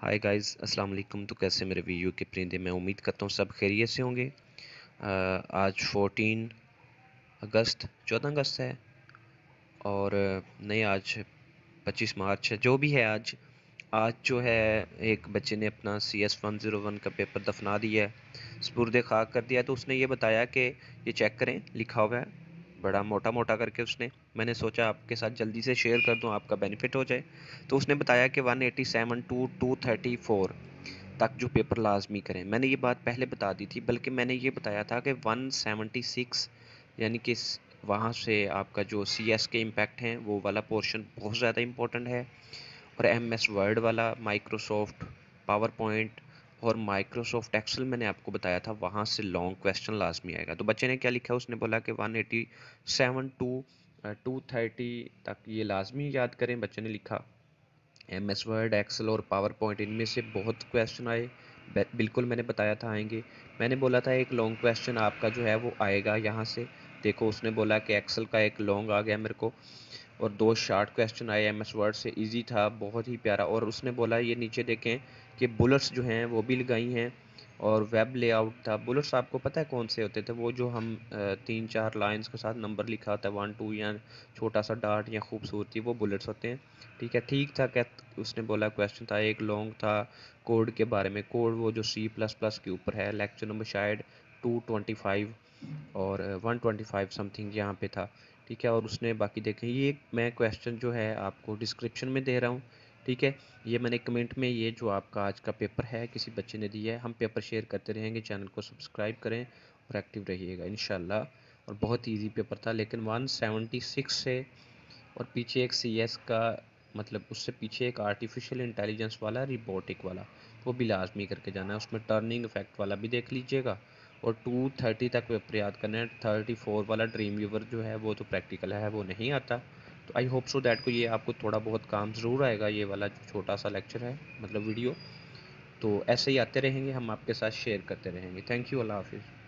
hi guys अस्सलाम वालेकुम तो कैसे मेरे वीडियो के परिंदे मैं उम्मीद करता हूँ सब खैरियत से होंगे आज 14 अगस्त 14 अगस्त है और नहीं आज 25 मार्च है जो भी है आज आज जो है एक बच्चे ने अपना C S one zero one का पेपर दफना दिया है स्पुरद खाक कर दिया तो उसने ये बताया कि ये चेक करें लिखा हुआ है बड़ा मोटा मोटा करके उसने मैंने सोचा आपके साथ जल्दी से शेयर कर दूँ आपका बेनिफिट हो जाए तो उसने बताया कि one eighty seven to two thirty four तक जो पेपर लाजमी करें मैंने ये बात पहले बता दी थी बल्कि मैंने ये बताया था कि वन सिक्स यानी कि वहाँ से आपका जो सी एस के इम्पैक्ट हैं वो वाला पोर्शन बहुत ज़्यादा इम्पोर्टेंट है और एम एस वर्ड वाला माइक्रोसॉफ्ट पावर पॉइंट और माइक्रोसॉफ्ट एक्सेल मैंने आपको बताया था वहाँ से लॉन्ग क्वेश्चन लाजमी आएगा तो बच्चे ने क्या लिखा उसने बोला कि one eighty seven to two thirty तक ये लाजमी याद करें बच्चे ने लिखा एम एस वर्ड एक्सल और पावर पॉइंट इनमें से बहुत क्वेश्चन आए बिल्कुल मैंने बताया था आएंगे मैंने बोला था एक लॉन्ग क्वेश्चन आपका जो है वो आएगा यहाँ से देखो उसने बोला कि एक्सल का एक लॉन्ग आ गया मेरे को और दो शार्ट क्वेश्चन आए एम एस वर्ड से ईजी था बहुत ही प्यारा और उसने बोला ये नीचे देखें कि बुलेट्स जो हैं वो भी लगाई हैं और वेब लेआउट था बुलेट्स आपको पता है कौन से होते थे वो जो हम तीन चार लाइंस के साथ नंबर लिखा होता है वन टू या छोटा सा डार्ट या खूबसूरती वो बुलेट्स होते हैं ठीक है ठीक था क्या उसने बोला क्वेश्चन था एक लॉन्ग था कोड के बारे में कोड वो जो सी प्लस प्लस के ऊपर है लेक्चर नंबर शायद टू ट्वेंटी फाइव और वन ट्वेंटी फाइव समथिंग यहाँ पे था ठीक है और उसने बाकी देखें ये मैं क्वेश्चन जो है आपको डिस्क्रिप्शन में दे रहा हूँ ठीक है ये मैंने कमेंट में ये जो आपका आज का पेपर है किसी बच्चे ने दिया है हम पेपर शेयर करते रहेंगे चैनल को सब्सक्राइब करें और एक्टिव रहिएगा इन और बहुत ईजी पेपर था लेकिन वन से और पीछे एक सी का मतलब उससे पीछे एक आर्टिफिशियल इंटेलिजेंस वाला रिबोटिक वाला वो भी लाजमी करके जाना है उसमें टर्निंग इफेक्ट वाला भी देख लीजिएगा और टू थर्टी तक पेपर याद करना है थर्टी फोर वाला ड्रीम व्यूवर जो है वो तो प्रैक्टिकल है वो नहीं आता तो आई होप सो दैट को ये आपको थोड़ा बहुत काम ज़रूर आएगा ये वाला जो छोटा सा लेक्चर है मतलब वीडियो तो ऐसे ही आते रहेंगे हम आपके साथ शेयर करते रहेंगे थैंक यू अल्लाह हाफिज़